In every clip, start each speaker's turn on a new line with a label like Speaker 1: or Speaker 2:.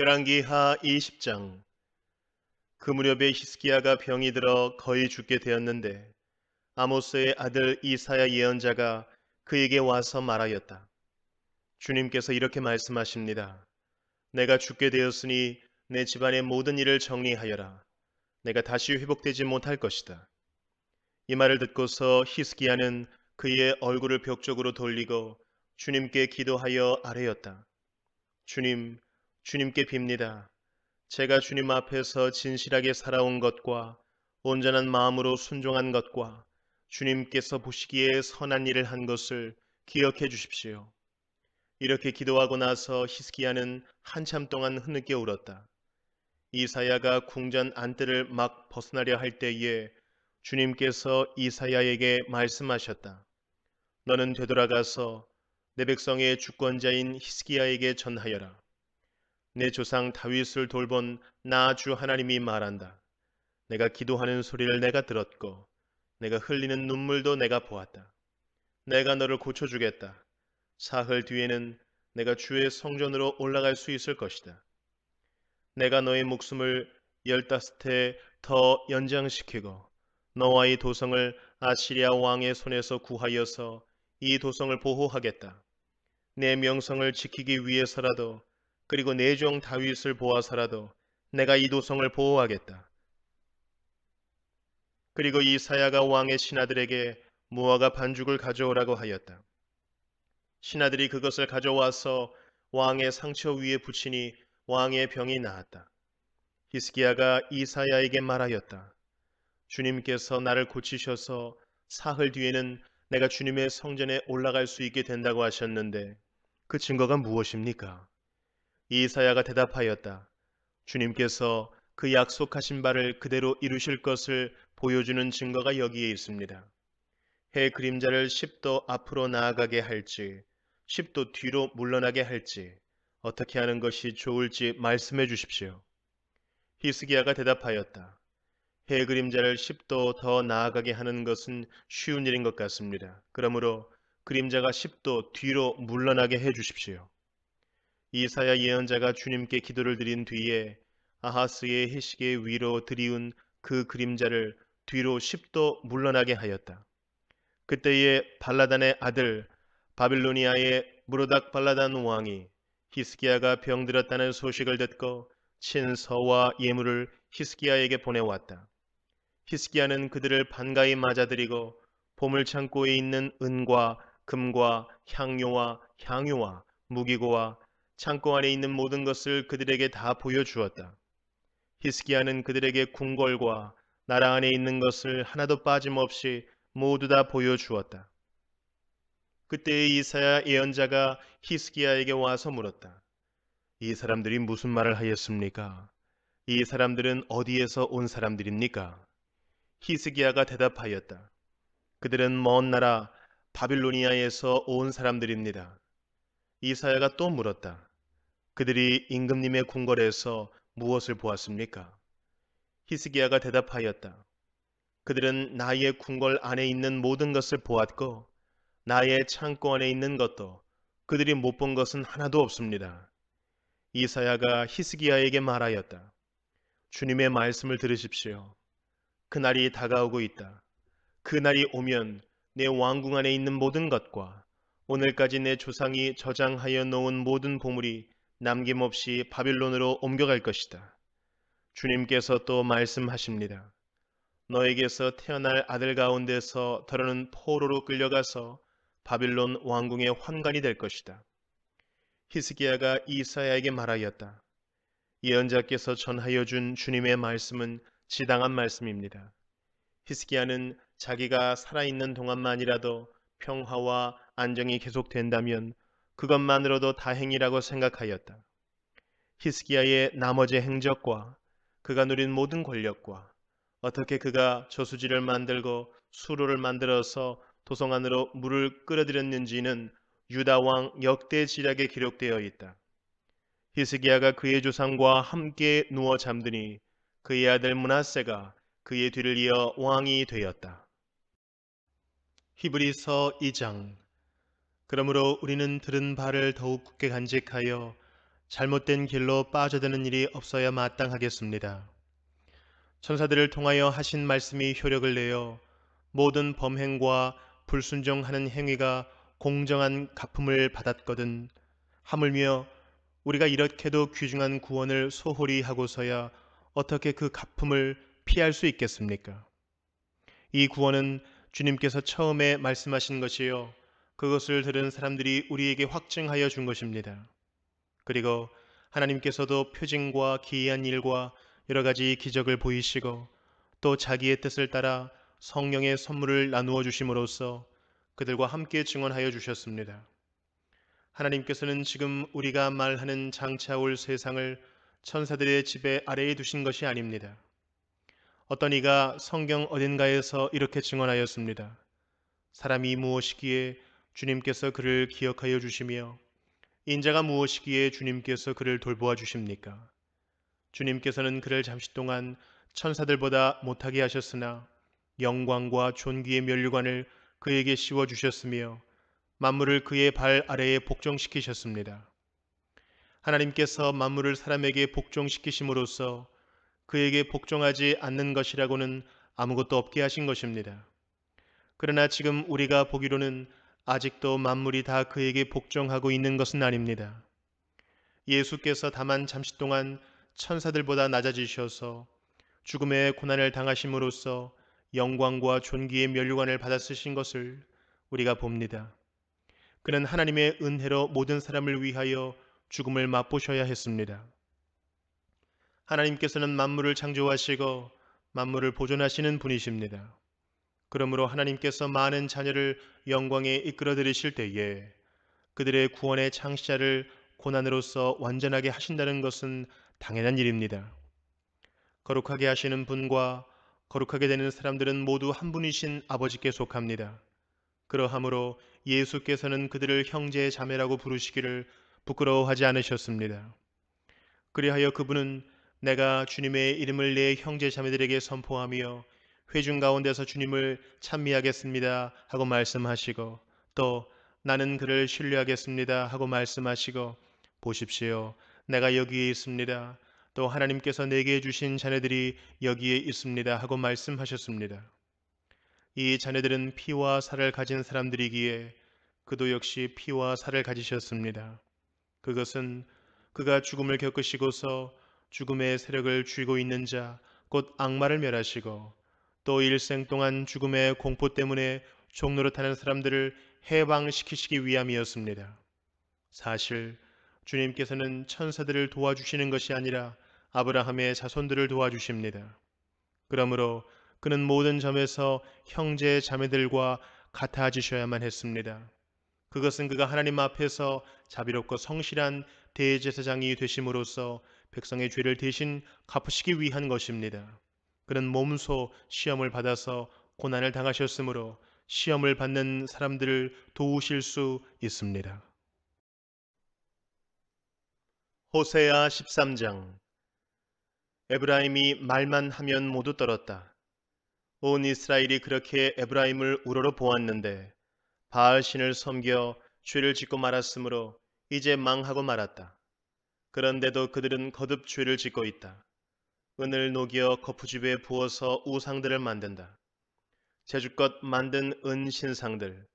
Speaker 1: 열왕기하 20장 그 무렵에 히스기야가 병이 들어 거의 죽게 되었는데 아모스의 아들 이사야 예언자가 그에게 와서 말하였다. 주님께서 이렇게 말씀하십니다. 내가 죽게 되었으니 내 집안의 모든 일을 정리하여라. 내가 다시 회복되지 못할 것이다. 이 말을 듣고서 히스기야는 그의 얼굴을 벽 쪽으로 돌리고 주님께 기도하여 아뢰었다. 주님, 주님께 빕니다. 제가 주님 앞에서 진실하게 살아온 것과 온전한 마음으로 순종한 것과 주님께서 보시기에 선한 일을 한 것을 기억해 주십시오. 이렇게 기도하고 나서 히스기야는 한참 동안 흐느껴 울었다. 이사야가 궁전 안뜰을 막 벗어나려 할 때에 주님께서 이사야에게 말씀하셨다. 너는 되돌아가서 내 백성의 주권자인 히스기야에게 전하여라. 내 조상 다윗을 돌본 나 주 하나님이 말한다. 내가 기도하는 소리를 내가 들었고 내가 흘리는 눈물도 내가 보았다. 내가 너를 고쳐주겠다. 사흘 뒤에는 내가 주의 성전으로 올라갈 수 있을 것이다. 내가 너의 목숨을 열다섯 해 더 연장시키고 너와 이 도성을 아시리아 왕의 손에서 구하여서 이 도성을 보호하겠다. 내 명성을 지키기 위해서라도 그리고 내종 다윗을 보아서라도 내가 이 도성을 보호하겠다. 그리고 이사야가 왕의 신하들에게 무화과 반죽을 가져오라고 하였다. 신하들이 그것을 가져와서 왕의 상처 위에 붙이니 왕의 병이 나았다. 히스기야가 이사야에게 말하였다. 주님께서 나를 고치셔서 사흘 뒤에는 내가 주님의 성전에 올라갈 수 있게 된다고 하셨는데 그 증거가 무엇입니까? 이사야가 대답하였다. 주님께서 그 약속하신 바를 그대로 이루실 것을 보여주는 증거가 여기에 있습니다. 해 그림자를 10도 앞으로 나아가게 할지, 10도 뒤로 물러나게 할지, 어떻게 하는 것이 좋을지 말씀해 주십시오. 히스기야가 대답하였다. 해 그림자를 10도 더 나아가게 하는 것은 쉬운 일인 것 같습니다. 그러므로 그림자가 10도 뒤로 물러나게 해 주십시오. 이사야 예언자가 주님께 기도를 드린 뒤에 아하스의 해식의 위로 드리운 그 그림자를 뒤로 십도 물러나게 하였다. 그때에 발라단의 아들 바빌로니아의 무르닥 발라단 왕이 히스기야가 병들었다는 소식을 듣고 친서와 예물을 히스기야에게 보내왔다. 히스기야는 그들을 반가이 맞아들이고 보물창고에 있는 은과 금과 향료와 향유와 무기고와 창고 안에 있는 모든 것을 그들에게 다 보여주었다. 히스기야는 그들에게 궁궐과 나라 안에 있는 것을 하나도 빠짐없이 모두 다 보여주었다. 그때 이사야 예언자가 히스기야에게 와서 물었다. 이 사람들이 무슨 말을 하였습니까? 이 사람들은 어디에서 온 사람들입니까? 히스기야가 대답하였다. 그들은 먼 나라 바빌로니아에서 온 사람들입니다. 이사야가 또 물었다. 그들이 임금님의 궁궐에서 무엇을 보았습니까? 히스기야가 대답하였다. 그들은 나의 궁궐 안에 있는 모든 것을 보았고 나의 창고 안에 있는 것도 그들이 못 본 것은 하나도 없습니다. 이사야가 히스기야에게 말하였다. 주님의 말씀을 들으십시오. 그날이 다가오고 있다. 그날이 오면 내 왕궁 안에 있는 모든 것과 오늘까지 내 조상이 저장하여 놓은 모든 보물이 남김없이 바빌론으로 옮겨갈 것이다. 주님께서 또 말씀하십니다. 너에게서 태어날 아들 가운데서 더러는 포로로 끌려가서 바빌론 왕궁의 환관이 될 것이다. 히스기야가 이사야에게 말하였다. 예언자께서 전하여 준 주님의 말씀은 지당한 말씀입니다. 히스기야는 자기가 살아있는 동안만이라도 평화와 안정이 계속된다면 그것만으로도 다행이라고 생각하였다. 히스기야의 나머지 행적과 그가 누린 모든 권력과 어떻게 그가 저수지를 만들고 수로를 만들어서 도성 안으로 물을 끌어들였는지는 유다 왕 역대 지략에 기록되어 있다. 히스기야가 그의 조상과 함께 누워 잠드니 그의 아들 문하세가 그의 뒤를 이어 왕이 되었다. 히브리서 2장 그러므로 우리는 들은 바를 더욱 굳게 간직하여 잘못된 길로 빠져드는 일이 없어야 마땅하겠습니다. 천사들을 통하여 하신 말씀이 효력을 내어 모든 범행과 불순종하는 행위가 공정한 가품을 받았거든 하물며 우리가 이렇게도 귀중한 구원을 소홀히 하고서야 어떻게 그가품을 피할 수 있겠습니까? 이 구원은 주님께서 처음에 말씀하신 것이요 그것을 들은 사람들이 우리에게 확증하여 준 것입니다. 그리고 하나님께서도 표징과 기이한 일과 여러 가지 기적을 보이시고 또 자기의 뜻을 따라 성령의 선물을 나누어 주심으로써 그들과 함께 증언하여 주셨습니다. 하나님께서는 지금 우리가 말하는 장차올 세상을 천사들의 집에 아래에 두신 것이 아닙니다. 어떤 이가 성경 어딘가에서 이렇게 증언하였습니다. 사람이 무엇이기에 주님께서 그를 기억하여 주시며 인자가 무엇이기에 주님께서 그를 돌보아 주십니까? 주님께서는 그를 잠시 동안 천사들보다 못하게 하셨으나 영광과 존귀의 면류관을 그에게 씌워 주셨으며 만물을 그의 발 아래에 복종시키셨습니다. 하나님께서 만물을 사람에게 복종시키심으로써 그에게 복종하지 않는 것이라고는 아무것도 없게 하신 것입니다. 그러나 지금 우리가 보기로는 아직도 만물이 다 그에게 복종하고 있는 것은 아닙니다. 예수께서 다만 잠시 동안 천사들보다 낮아지셔서 죽음의 고난을 당하심으로써 영광과 존귀의 면류관을 받았으신 것을 우리가 봅니다. 그는 하나님의 은혜로 모든 사람을 위하여 죽음을 맛보셔야 했습니다. 하나님께서는 만물을 창조하시고 만물을 보존하시는 분이십니다. 그러므로 하나님께서 많은 자녀를 영광에 이끌어들이실 때에 그들의 구원의 창시자를 고난으로서 완전하게 하신다는 것은 당연한 일입니다. 거룩하게 하시는 분과 거룩하게 되는 사람들은 모두 한 분이신 아버지께 속합니다. 그러하므로 예수께서는 그들을 형제 자매라고 부르시기를 부끄러워하지 않으셨습니다. 그리하여 그분은 내가 주님의 이름을 내 형제 자매들에게 선포하며 회중 가운데서 주님을 찬미하겠습니다 하고 말씀하시고 또 나는 그를 신뢰하겠습니다 하고 말씀하시고 보십시오. 내가 여기에 있습니다. 또 하나님께서 내게 주신 자네들이 여기에 있습니다 하고 말씀하셨습니다. 이 자네들은 피와 살을 가진 사람들이기에 그도 역시 피와 살을 가지셨습니다. 그것은 그가 죽음을 겪으시고서 죽음의 세력을 쥐고 있는 자, 곧 악마를 멸하시고 또 일생 동안 죽음의 공포 때문에 종노릇하는 사람들을 해방시키시기 위함이었습니다. 사실 주님께서는 천사들을 도와주시는 것이 아니라 아브라함의 자손들을 도와주십니다. 그러므로 그는 모든 점에서 형제 자매들과 같아지셔야만 했습니다. 그것은 그가 하나님 앞에서 자비롭고 성실한 대제사장이 되심으로써 백성의 죄를 대신 갚으시기 위한 것입니다. 그는 몸소 시험을 받아서 고난을 당하셨으므로 시험을 받는 사람들을 도우실 수 있습니다. 호세아 13장 에브라임이 말만 하면 모두 떨었다. 온 이스라엘이 그렇게 에브라임을 우러러 보았는데 바알신을 섬겨 죄를 짓고 말았으므로 이제 망하고 말았다. 그런데도 그들은 거듭 죄를 짓고 있다. 은을 녹여 거푸집에 부어서 우상들을 만든다. 제주껏 만든 은신상들,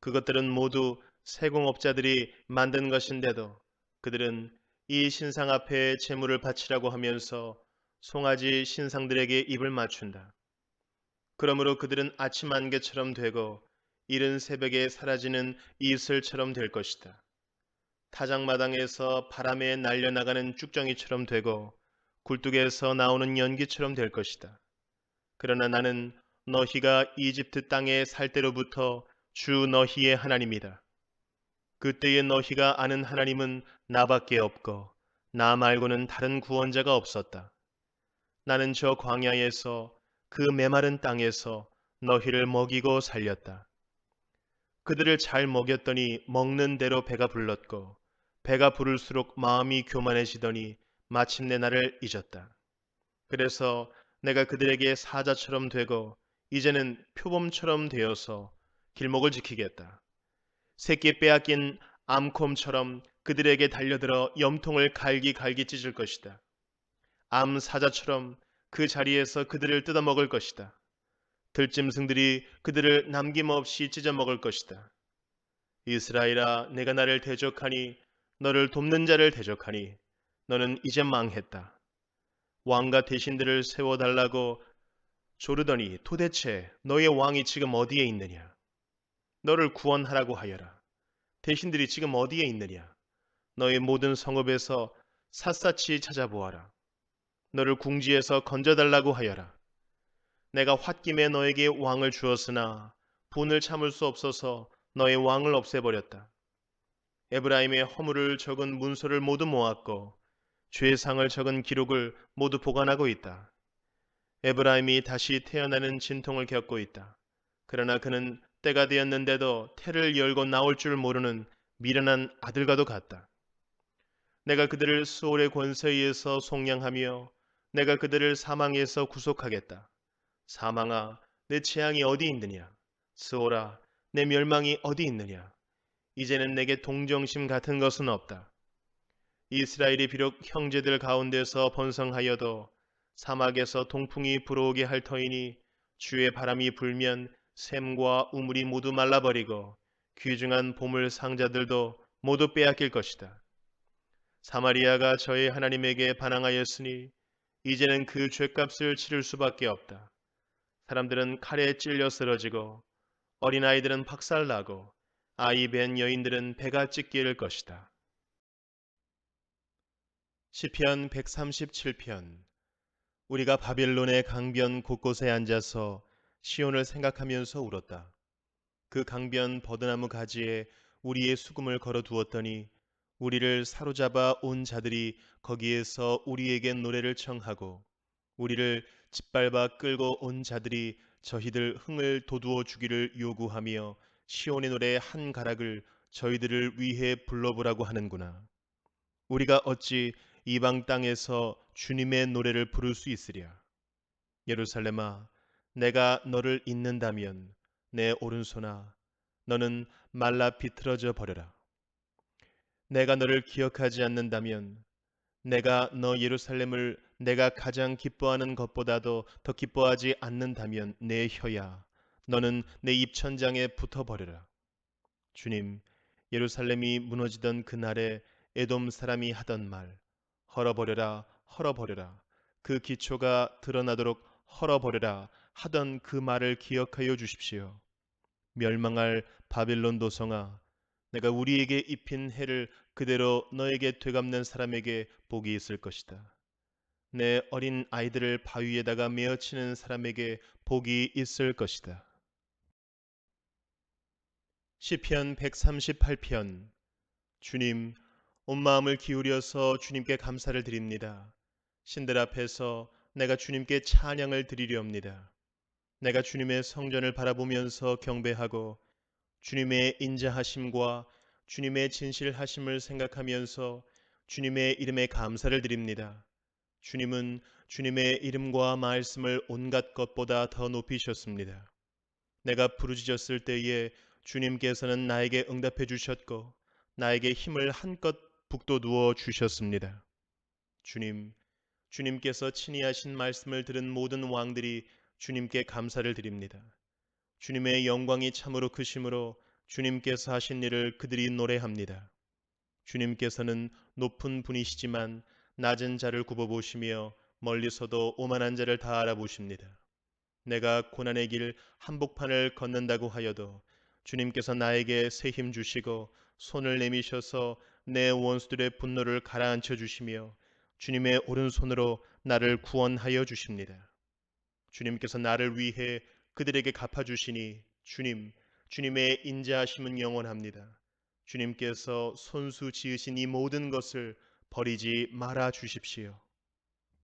Speaker 1: 그것들은 모두 세공업자들이 만든 것인데도 그들은 이 신상 앞에 재물을 바치라고 하면서 송아지 신상들에게 입을 맞춘다. 그러므로 그들은 아침 안개처럼 되고 이른 새벽에 사라지는 이슬처럼 될 것이다. 타작마당에서 바람에 날려나가는 쭉정이처럼 되고 굴뚝에서 나오는 연기처럼 될 것이다. 그러나 나는 너희가 이집트 땅에 살 때로부터 주 너희의 하나님이다. 그때의 너희가 아는 하나님은 나밖에 없고 나 말고는 다른 구원자가 없었다. 나는 저 광야에서 그 메마른 땅에서 너희를 먹이고 살렸다. 그들을 잘 먹였더니 먹는 대로 배가 불렀고 배가 부를수록 마음이 교만해지더니 마침내 나를 잊었다. 그래서 내가 그들에게 사자처럼 되고 이제는 표범처럼 되어서 길목을 지키겠다. 새끼 빼앗긴 암콤처럼 그들에게 달려들어 염통을 갈기갈기 찢을 것이다. 암사자처럼 그 자리에서 그들을 뜯어먹을 것이다. 들짐승들이 그들을 남김없이 찢어먹을 것이다. 이스라엘아 내가 나를 대적하니 너를 돕는 자를 대적하니 너는 이제 망했다. 왕과 대신들을 세워달라고 조르더니 도대체 너의 왕이 지금 어디에 있느냐? 너를 구원하라고 하여라. 대신들이 지금 어디에 있느냐? 너의 모든 성읍에서 샅샅이 찾아보아라. 너를 궁지에서 건져달라고 하여라. 내가 홧김에 너에게 왕을 주었으나 분을 참을 수 없어서 너의 왕을 없애버렸다. 에브라임의 허물을 적은 문서를 모두 모았고 죄상을 적은 기록을 모두 보관하고 있다. 에브라임이 다시 태어나는 진통을 겪고 있다. 그러나 그는 때가 되었는데도 태를 열고 나올 줄 모르는 미련한 아들과도 같다. 내가 그들을 수월의 권세에서 위 속량하며 내가 그들을 사망에서 구속하겠다. 사망아, 내 재앙이 어디 있느냐? 수오라내 멸망이 어디 있느냐? 이제는 내게 동정심 같은 것은 없다. 이스라엘이 비록 형제들 가운데서 번성하여도 사막에서 동풍이 불어오게 할 터이니 주의 바람이 불면 샘과 우물이 모두 말라버리고 귀중한 보물 상자들도 모두 빼앗길 것이다. 사마리아가 저의 하나님에게 반항하였으니 이제는 그 죄값을 치를 수밖에 없다. 사람들은 칼에 찔려 쓰러지고 어린아이들은 박살나고 아이 밴 여인들은 배가 찢길 것이다. 시편 137편 우리가 바빌론의 강변 곳곳에 앉아서 시온을 생각하면서 울었다. 그 강변 버드나무 가지에 우리의 수금을 걸어 두었더니 우리를 사로잡아 온 자들이 거기에서 우리에게 노래를 청하고 우리를 짓밟아 끌고 온 자들이 저희들 흥을 돋우어 주기를 요구하며 시온의 노래 한 가락을 저희들을 위해 불러보라고 하는구나. 우리가 어찌 이방 땅에서 주님의 노래를 부를 수 있으랴. 예루살렘아, 내가 너를 잊는다면 내 오른손아, 너는 말라 비틀어져 버려라. 내가 너를 기억하지 않는다면 내가 너 예루살렘을 내가 가장 기뻐하는 것보다도 더 기뻐하지 않는다면 내 혀야 너는 내 입천장에 붙어버려라. 주님, 예루살렘이 무너지던 그날에 에돔 사람이 하던 말 헐어버려라 헐어버려라 그 기초가 드러나도록 헐어버려라 하던 그 말을 기억하여 주십시오. 멸망할 바빌론 도성아 내가 우리에게 입힌 해를 그대로 너에게 되갚는 사람에게 복이 있을 것이다. 내 어린 아이들을 바위에다가 메어치는 사람에게 복이 있을 것이다. 시편 138편 주님 온 마음을 기울여서 주님께 감사를 드립니다. 신들 앞에서 내가 주님께 찬양을 드리려옵니다. 내가 주님의 성전을 바라보면서 경배하고 주님의 인자하심과 주님의 진실하심을 생각하면서 주님의 이름에 감사를 드립니다. 주님은 주님의 이름과 말씀을 온갖 것보다 더 높이셨습니다. 내가 부르짖었을 때에 주님께서는 나에게 응답해 주셨고 나에게 힘을 한껏 북도 누워 주셨습니다. 주님, 주님께서 친히 하신 말씀을 들은 모든 왕들이 주님께 감사를 드립니다. 주님의 영광이 참으로 크심으로 주님께서 하신 일을 그들이 노래합니다. 주님께서는 높은 분이시지만 낮은 자를 굽어보시며 멀리서도 오만한 자를 다 알아보십니다. 내가 고난의 길 한복판을 걷는다고 하여도 주님께서 나에게 새 힘 주시고 손을 내미셔서 내 원수들의 분노를 가라앉혀 주시며 주님의 오른손으로 나를 구원하여 주십니다. 주님께서 나를 위해 그들에게 갚아주시니 주님, 주님의 인자하심은 영원합니다. 주님께서 손수 지으신 이 모든 것을 버리지 말아 주십시오.